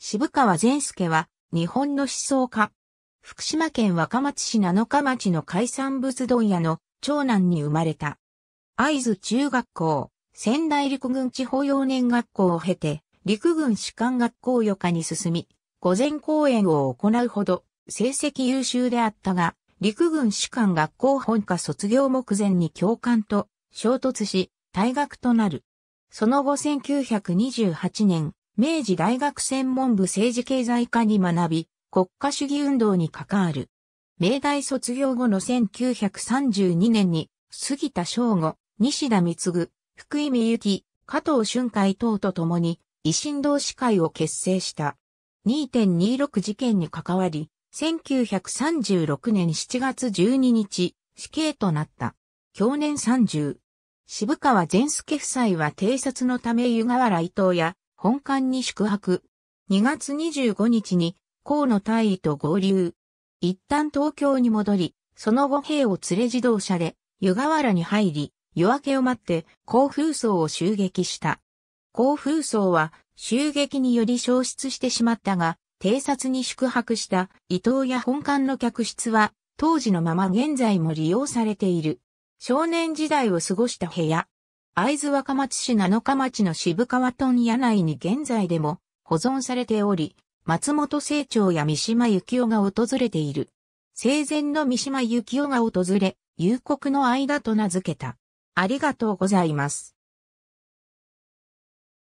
渋川善介は、日本の思想家。福島県若松市七日町の海産物問屋の長男に生まれた。会津中学校、仙台陸軍地方幼年学校を経て、陸軍士官学校余科に進み、午前講演を行うほど成績優秀であったが、陸軍士官学校本科卒業目前に教官と衝突し、退学となる。その後1928年、明治大学専門部政治経済科に学び、国家主義運動に関わる。明大卒業後の1932年に、杉田正吾、西田光福井美幸、加藤俊海等と共に、維新同志会を結成した。2.26事件に関わり、1936年7月12日、死刑となった。去年30。渋川善助夫妻は偵察のため湯河原伊藤や本館に宿泊。2月25日に河野大尉と合流。一旦東京に戻り、その後兵を連れ自動車で湯河原に入り、夜明けを待って甲風荘を襲撃した。甲風荘は襲撃により消失してしまったが、偵察に宿泊した伊藤や本館の客室は当時のまま現在も利用されている。少年時代を過ごした部屋。会津若松市七日町の渋川トン屋内に現在でも保存されており、松本清張や三島由紀夫が訪れている。生前の三島由紀夫が訪れ、夕刻の間と名付けた。ありがとうございます。